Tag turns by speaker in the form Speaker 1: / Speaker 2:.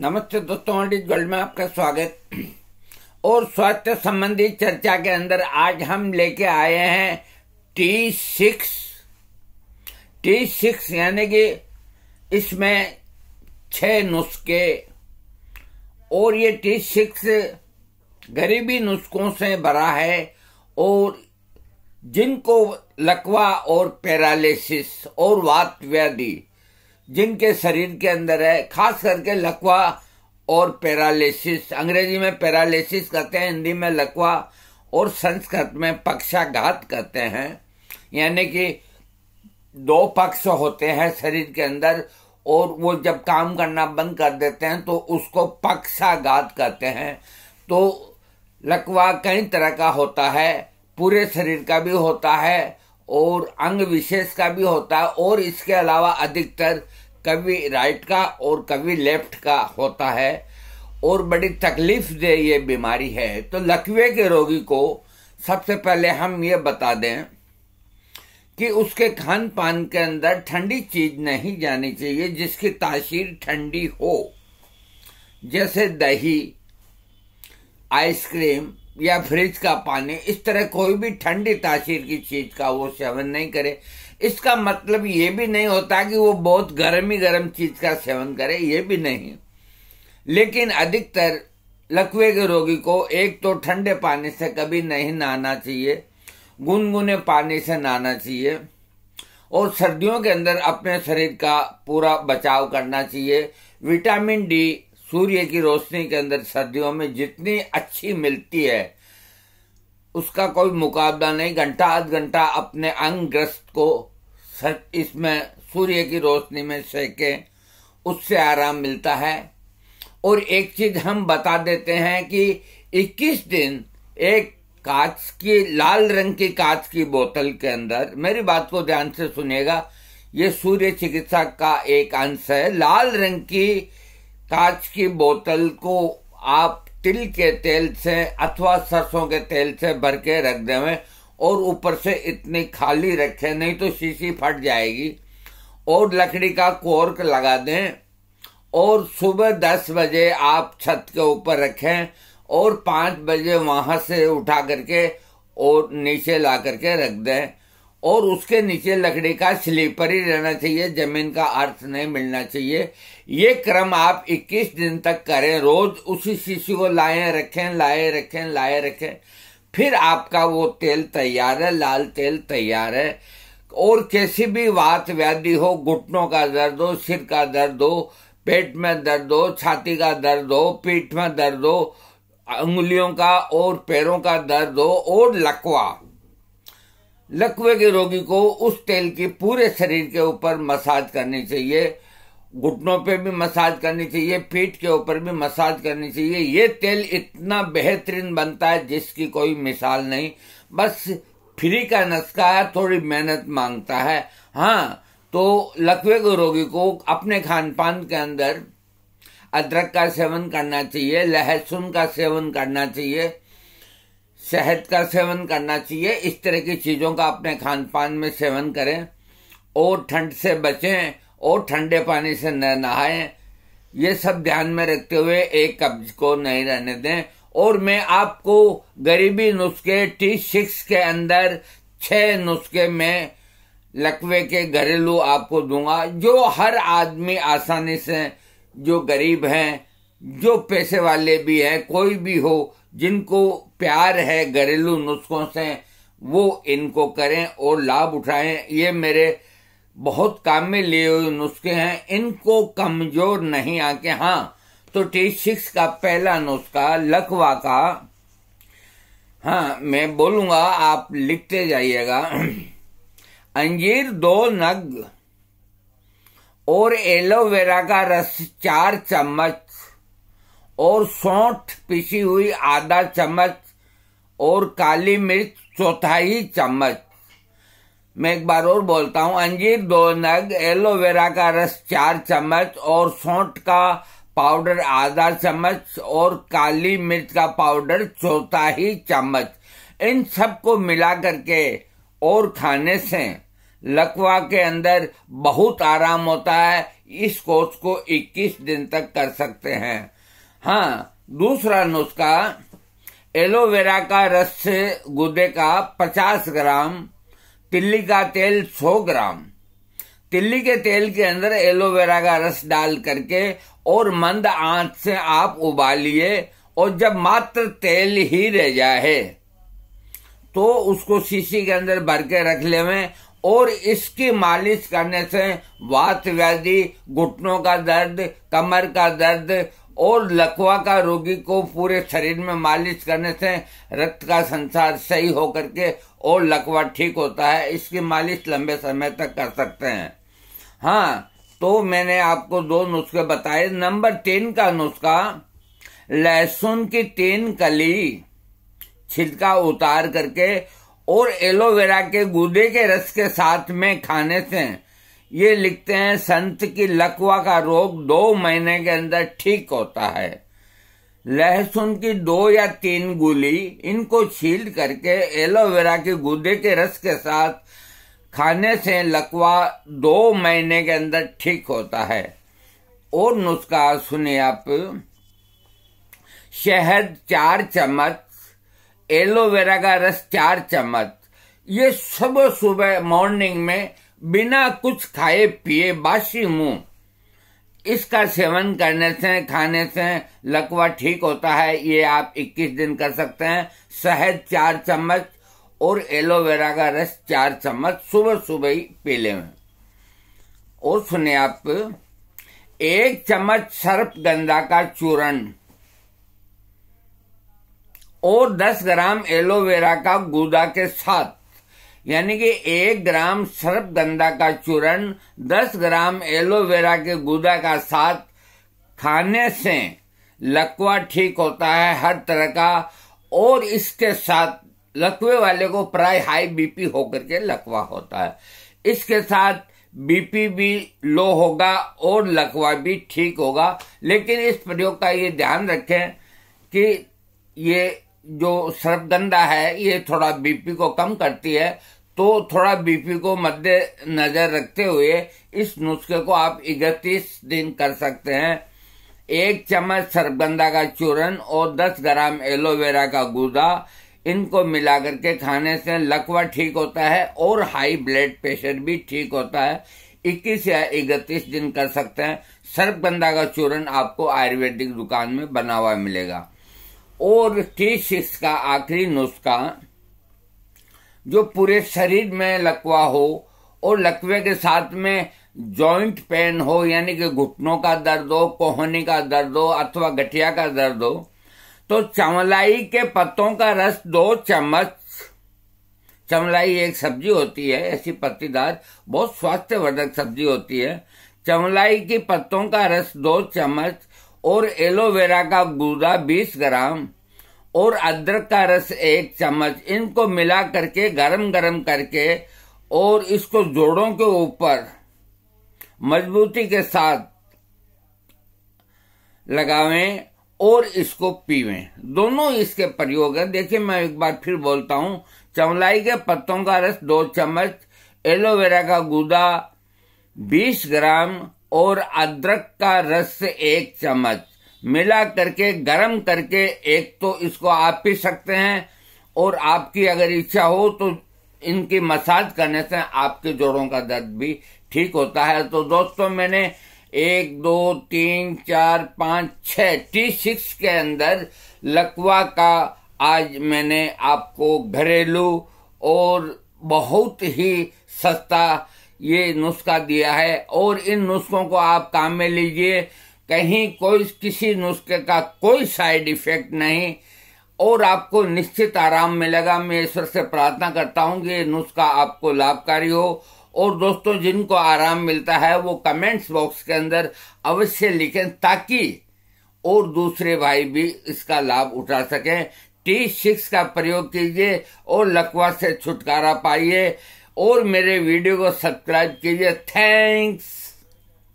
Speaker 1: नमस्ते दोस्तों audit gold में आपका स्वागत और स्वास्थ्य संबंधी चर्चा के अंदर आज हम लेके आए हैं टी सिक्स टी सिक्स यानी कि इसमें छह नुस्खे और ये टी सिक्स गरीबी नुस्खों से भरा है और जिनको लकवा और पैरालिसिस और वात व्याधि जिनके शरीर के अंदर है खास करके लकवा और पैरालिसिस अंग्रेजी में पैरालिसिस कहते हैं हिंदी में लकवा और संस्कृत में पक्षाघात कहते हैं यानी कि दो पक्ष होते हैं शरीर के अंदर और वो जब काम करना बंद कर देते हैं तो उसको पक्षाघात कहते हैं तो लकवा कई तरह का होता है पूरे शरीर का भी होता है और अंग विशेष का भी होता है और इसके अलावा अधिकतर कभी राइट का और कभी लेफ्ट का होता है और बड़ी तकलीफ दे ये बीमारी है तो लकवे के रोगी को सबसे पहले हम ये बता दें कि उसके खान पान के अंदर ठंडी चीज नहीं जानी चाहिए जिसकी तासीर ठंडी हो जैसे दही आइसक्रीम या फ्रिज का पानी इस तरह कोई भी ठंडी तासीर की चीज का वो सेवन नहीं करे इसका मतलब ये भी नहीं होता कि वो बहुत गर्म ही गर्म चीज का सेवन करे ये भी नहीं लेकिन अधिकतर लकवे के रोगी को एक तो ठंडे पानी से कभी नहीं नहाना चाहिए गुनगुने पानी से नहाना चाहिए और सर्दियों के अंदर अपने शरीर का पूरा बचाव करना चाहिए विटामिन डी सूर्य की रोशनी के अंदर सर्दियों में जितनी अच्छी मिलती है उसका कोई मुकाबला नहीं घंटा आध घंटा अपने अंग ग्रस्त को इसमें सूर्य की रोशनी में सेके उससे आराम मिलता है और एक चीज हम बता देते हैं कि 21 दिन एक कांच की लाल रंग की कांच की बोतल के अंदर मेरी बात को ध्यान से सुनेगा ये सूर्य चिकित्सा का एक अंश है लाल रंग की कांच की बोतल को आप तिल के तेल से अथवा सरसों के तेल से भर के रख देवें और ऊपर से इतनी खाली रखें नहीं तो शीशी फट जाएगी और लकड़ी का कोर्क लगा दें और सुबह दस बजे आप छत के ऊपर रखें और पाँच बजे वहां से उठा करके और नीचे ला करके रख दें और उसके नीचे लकड़ी का स्लीपर ही रहना चाहिए जमीन का अर्थ नहीं मिलना चाहिए ये क्रम आप 21 दिन तक करें रोज उसी शीशी को लाए रखें लाए रखें लाए रखें फिर आपका वो तेल तैयार है लाल तेल तैयार है और कैसी भी बात व्याधि हो घुटनों का दर्द हो सिर का दर्द हो पेट में दर्द हो छाती का दर्द हो पीठ में दर्द हो उंगलियों का और पैरों का दर्द हो और लकवा लकवे के रोगी को उस तेल के पूरे शरीर के ऊपर मसाज करनी चाहिए घुटनों पे भी मसाज करनी चाहिए पीठ के ऊपर भी मसाज करनी चाहिए ये तेल इतना बेहतरीन बनता है जिसकी कोई मिसाल नहीं बस फ्री का नस्का है थोड़ी मेहनत मांगता है हाँ तो लकवे के रोगी को अपने खान पान के अंदर अदरक का सेवन करना चाहिए लहसुन का सेवन करना चाहिए शहद का सेवन करना चाहिए इस तरह की चीज़ों का अपने खान पान में सेवन करें और ठंड से बचें और ठंडे पानी से न नहाएं ये सब ध्यान में रखते हुए एक कब्ज को नहीं रहने दें और मैं आपको गरीबी नुस्खे टी सिक्स के अंदर छ नुस्खे में लकवे के घरेलू आपको दूंगा जो हर आदमी आसानी से जो गरीब हैं जो पैसे वाले भी हैं कोई भी हो जिनको प्यार है घरेलू नुस्खों से वो इनको करें और लाभ उठाएं ये मेरे बहुत काम में लिए हुए नुस्खे हैं इनको कमजोर नहीं आके हाँ तो टी सिक्स का पहला नुस्खा लकवा का हाँ मैं बोलूंगा आप लिखते जाइएगा अंजीर दो नग और एलोवेरा का रस चार चम्मच और सौठ पिसी हुई आधा चम्मच और काली मिर्च चौथाई चम्मच मैं एक बार और बोलता हूँ अंजीर दो नग एलोवेरा का रस चार चम्मच और सौंठ का पाउडर आधा चम्मच और काली मिर्च का पाउडर चौथाई चम्मच इन सबको मिला करके और खाने से लकवा के अंदर बहुत आराम होता है इस कोर्स को 21 दिन तक कर सकते हैं हाँ दूसरा नुस्खा एलोवेरा का रस से गुदे का 50 ग्राम तिल्ली का तेल 100 ग्राम तिल्ली के तेल के अंदर एलोवेरा का रस डाल करके और मंद आंच से आप उबालिए और जब मात्र तेल ही रह जाए तो उसको शीशी के अंदर भर के रख ले और इसकी मालिश करने से वात व्याधि घुटनों का दर्द कमर का दर्द और लकवा का रोगी को पूरे शरीर में मालिश करने से रक्त का संसार सही होकर के और लकवा ठीक होता है इसकी मालिश लंबे समय तक कर सकते हैं हाँ तो मैंने आपको दो नुस्खे बताए नंबर तीन का नुस्खा लहसुन की तीन कली छिलका उतार करके और एलोवेरा के गुदे के रस के साथ में खाने से ये लिखते हैं संत की लकवा का रोग दो महीने के अंदर ठीक होता है लहसुन की दो या तीन गोली इनको छील करके एलोवेरा के गुदे के रस के साथ खाने से लकवा दो महीने के अंदर ठीक होता है और नुस्खा सुने आप शहद चार चम्मच एलोवेरा का रस चार चम्मच ये सुबह सुबह मॉर्निंग में बिना कुछ खाए पिए बासी मुंह इसका सेवन करने से खाने से लकवा ठीक होता है ये आप 21 दिन कर सकते हैं शहद चार चम्मच और एलोवेरा का रस चार चम्मच सुबह सुबह ही पी ले और सुने आप एक चम्मच सर्प गंदा का चूरण और 10 ग्राम एलोवेरा का गुदा के साथ यानी कि एक ग्राम सर्प गंदा का चूरण दस ग्राम एलोवेरा के गुदा का साथ खाने से लकवा ठीक होता है हर तरह का और इसके साथ लकवे वाले को प्राय हाई बीपी होकर के लकवा होता है इसके साथ बीपी भी लो होगा और लकवा भी ठीक होगा लेकिन इस प्रयोग का ये ध्यान रखें कि ये जो सर्पदंडा है ये थोड़ा बीपी को कम करती है तो थोड़ा बीपी को मध्य नजर रखते हुए इस नुस्खे को आप इकतीस दिन कर सकते हैं एक चम्मच सरगंदा का चूरण और 10 ग्राम एलोवेरा का गुदा इनको मिलाकर के खाने से लकवा ठीक होता है और हाई ब्लड प्रेशर भी ठीक होता है 21 या 31 दिन कर सकते हैं सर्पगंधा का चूरण आपको आयुर्वेदिक दुकान में बना हुआ मिलेगा और तीस इसका आखिरी नुस्खा जो पूरे शरीर में लकवा हो और लकवे के साथ में जॉइंट पेन हो यानी कि घुटनों का दर्द हो कोहनी का दर्द हो अथवा गठिया का दर्द हो तो चमलाई के पत्तों का रस दो चम्मच चमलाई एक सब्जी होती है ऐसी पत्तीदार बहुत स्वास्थ्यवर्धक सब्जी होती है चमलाई के पत्तों का रस दो चम्मच और एलोवेरा का गुदा 20 ग्राम और अदरक का रस एक चम्मच इनको मिला करके गरम गरम करके और इसको जोड़ों के ऊपर मजबूती के साथ लगावें और इसको पीवें दोनों इसके प्रयोग है देखिए मैं एक बार फिर बोलता हूँ चमलाई के पत्तों का रस दो चम्मच एलोवेरा का गुदा 20 ग्राम और अदरक का रस से एक चम्मच मिला करके गरम करके एक तो इसको आप पी सकते हैं और आपकी अगर इच्छा हो तो इनकी मसाज करने से आपके जोड़ों का दर्द भी ठीक होता है तो दोस्तों मैंने एक दो तीन चार पाँच छ टी सिक्स के अंदर लकवा का आज मैंने आपको घरेलू और बहुत ही सस्ता ये नुस्खा दिया है और इन नुस्खों को आप काम में लीजिए कहीं कोई किसी नुस्खे का कोई साइड इफेक्ट नहीं और आपको निश्चित आराम मिलेगा मैं ईश्वर से प्रार्थना करता हूँ कि ये नुस्खा आपको लाभकारी हो और दोस्तों जिनको आराम मिलता है वो कमेंट्स बॉक्स के अंदर अवश्य लिखें ताकि और दूसरे भाई भी इसका लाभ उठा सकें टी सिक्स का प्रयोग कीजिए और लकवा से छुटकारा पाइए और मेरे वीडियो को सब्सक्राइब कीजिए थैंक्स